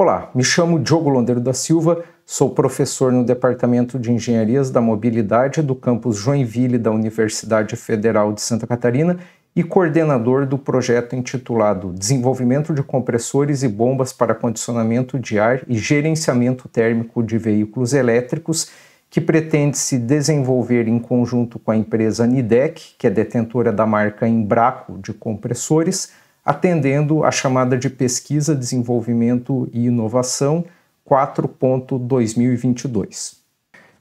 Olá, me chamo Diogo Londeiro da Silva, sou professor no Departamento de Engenharias da Mobilidade do campus Joinville da Universidade Federal de Santa Catarina e coordenador do projeto intitulado Desenvolvimento de compressores e bombas para condicionamento de ar e gerenciamento térmico de veículos elétricos, que pretende se desenvolver em conjunto com a empresa Nidec, que é detentora da marca Embraco de compressores atendendo a chamada de Pesquisa, Desenvolvimento e Inovação 4.2022.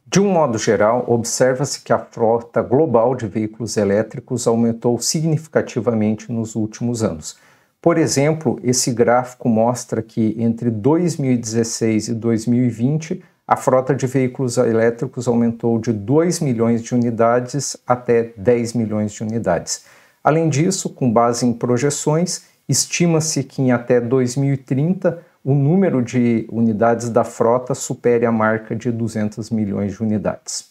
De um modo geral, observa-se que a frota global de veículos elétricos aumentou significativamente nos últimos anos. Por exemplo, esse gráfico mostra que entre 2016 e 2020, a frota de veículos elétricos aumentou de 2 milhões de unidades até 10 milhões de unidades Além disso, com base em projeções, estima-se que em até 2030 o número de unidades da frota supere a marca de 200 milhões de unidades.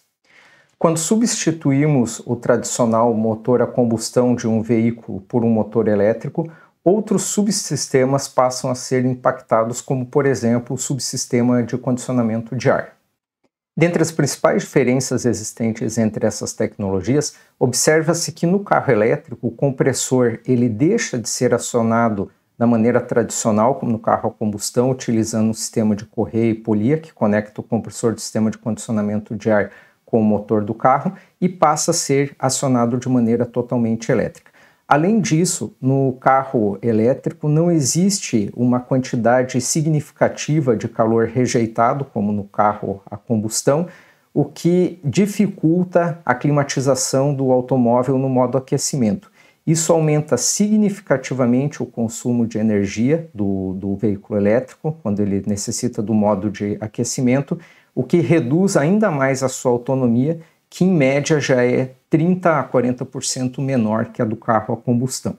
Quando substituímos o tradicional motor a combustão de um veículo por um motor elétrico, outros subsistemas passam a ser impactados, como por exemplo o subsistema de condicionamento de ar. Dentre as principais diferenças existentes entre essas tecnologias, observa-se que no carro elétrico o compressor ele deixa de ser acionado da maneira tradicional, como no carro a combustão, utilizando um sistema de correia e polia que conecta o compressor do sistema de condicionamento de ar com o motor do carro e passa a ser acionado de maneira totalmente elétrica. Além disso, no carro elétrico não existe uma quantidade significativa de calor rejeitado, como no carro a combustão, o que dificulta a climatização do automóvel no modo aquecimento. Isso aumenta significativamente o consumo de energia do, do veículo elétrico, quando ele necessita do modo de aquecimento, o que reduz ainda mais a sua autonomia que em média já é 30 a 40% menor que a do carro a combustão.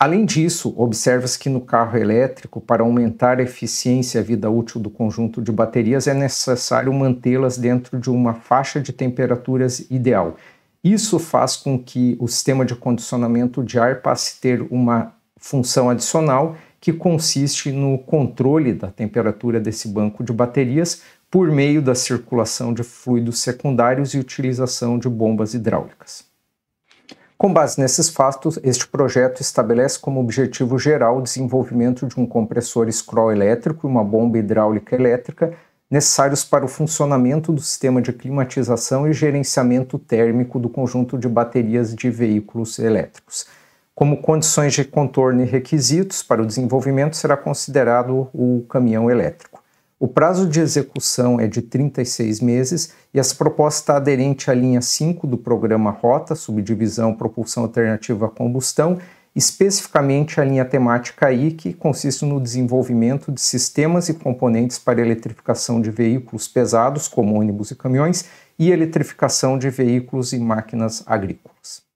Além disso, observa-se que no carro elétrico, para aumentar a eficiência e a vida útil do conjunto de baterias, é necessário mantê-las dentro de uma faixa de temperaturas ideal. Isso faz com que o sistema de condicionamento de ar passe a ter uma função adicional que consiste no controle da temperatura desse banco de baterias, por meio da circulação de fluidos secundários e utilização de bombas hidráulicas. Com base nesses fatos, este projeto estabelece como objetivo geral o desenvolvimento de um compressor scroll elétrico e uma bomba hidráulica elétrica necessários para o funcionamento do sistema de climatização e gerenciamento térmico do conjunto de baterias de veículos elétricos. Como condições de contorno e requisitos para o desenvolvimento será considerado o caminhão elétrico. O prazo de execução é de 36 meses e as propostas está aderente à linha 5 do programa Rota, subdivisão Propulsão Alternativa à Combustão, especificamente a linha temática I, que consiste no desenvolvimento de sistemas e componentes para eletrificação de veículos pesados, como ônibus e caminhões, e eletrificação de veículos e máquinas agrícolas.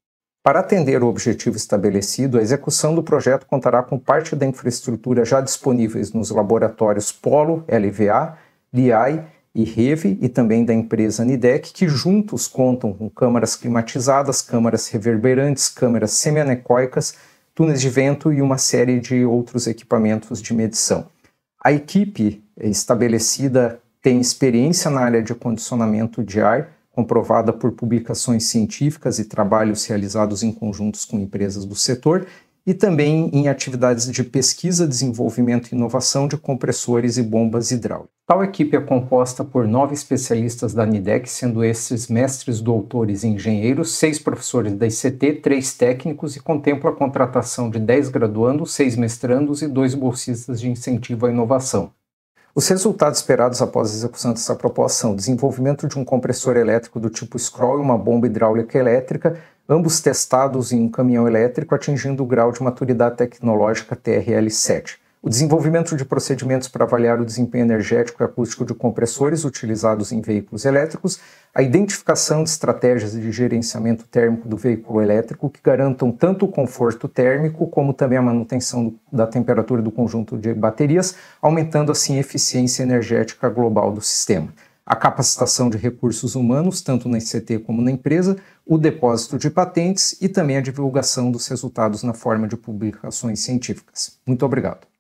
Para atender o objetivo estabelecido, a execução do projeto contará com parte da infraestrutura já disponíveis nos laboratórios Polo, LVA, LIAI e REVE e também da empresa NIDEC, que juntos contam com câmaras climatizadas, câmaras reverberantes, câmaras semianecoicas, túneis de vento e uma série de outros equipamentos de medição. A equipe estabelecida tem experiência na área de condicionamento de ar, comprovada por publicações científicas e trabalhos realizados em conjuntos com empresas do setor, e também em atividades de pesquisa, desenvolvimento e inovação de compressores e bombas hidráulicas. Tal equipe é composta por nove especialistas da NIDEC, sendo esses mestres, doutores e engenheiros, seis professores da ICT, três técnicos e contempla a contratação de dez graduandos, seis mestrandos e dois bolsistas de incentivo à inovação. Os resultados esperados após a execução dessa proposta são desenvolvimento de um compressor elétrico do tipo scroll e uma bomba hidráulica elétrica, ambos testados em um caminhão elétrico atingindo o grau de maturidade tecnológica TRL7. O desenvolvimento de procedimentos para avaliar o desempenho energético e acústico de compressores utilizados em veículos elétricos, a identificação de estratégias de gerenciamento térmico do veículo elétrico que garantam tanto o conforto térmico como também a manutenção da temperatura do conjunto de baterias, aumentando assim a eficiência energética global do sistema a capacitação de recursos humanos, tanto na ICT como na empresa, o depósito de patentes e também a divulgação dos resultados na forma de publicações científicas. Muito obrigado.